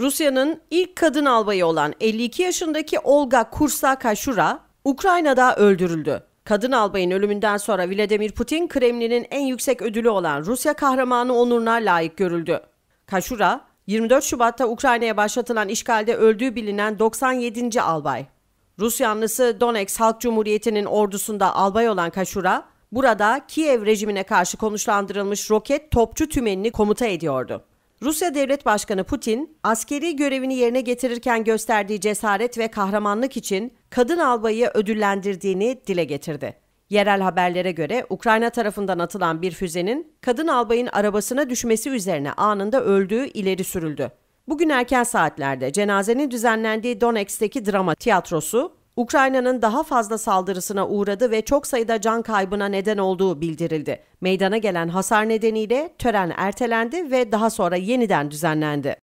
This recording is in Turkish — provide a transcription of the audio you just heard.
Rusya'nın ilk kadın albayı olan 52 yaşındaki Olga kursa shura Ukrayna'da öldürüldü. Kadın albayın ölümünden sonra Vladimir Putin Kremlin'in en yüksek ödülü olan Rusya kahramanı onuruna layık görüldü. Kaşura 24 Şubat'ta Ukrayna'ya başlatılan işgalde öldüğü bilinen 97. albay. Rus yanlısı Donetsk Halk Cumhuriyeti'nin ordusunda albay olan Kaşura, burada Kiev rejimine karşı konuşlandırılmış roket topçu tümenini komuta ediyordu. Rusya Devlet Başkanı Putin, askeri görevini yerine getirirken gösterdiği cesaret ve kahramanlık için kadın albayı ödüllendirdiğini dile getirdi. Yerel haberlere göre Ukrayna tarafından atılan bir füzenin kadın albayın arabasına düşmesi üzerine anında öldüğü ileri sürüldü. Bugün erken saatlerde cenazenin düzenlendiği Donetsk'teki drama tiyatrosu Ukrayna'nın daha fazla saldırısına uğradı ve çok sayıda can kaybına neden olduğu bildirildi. Meydana gelen hasar nedeniyle tören ertelendi ve daha sonra yeniden düzenlendi.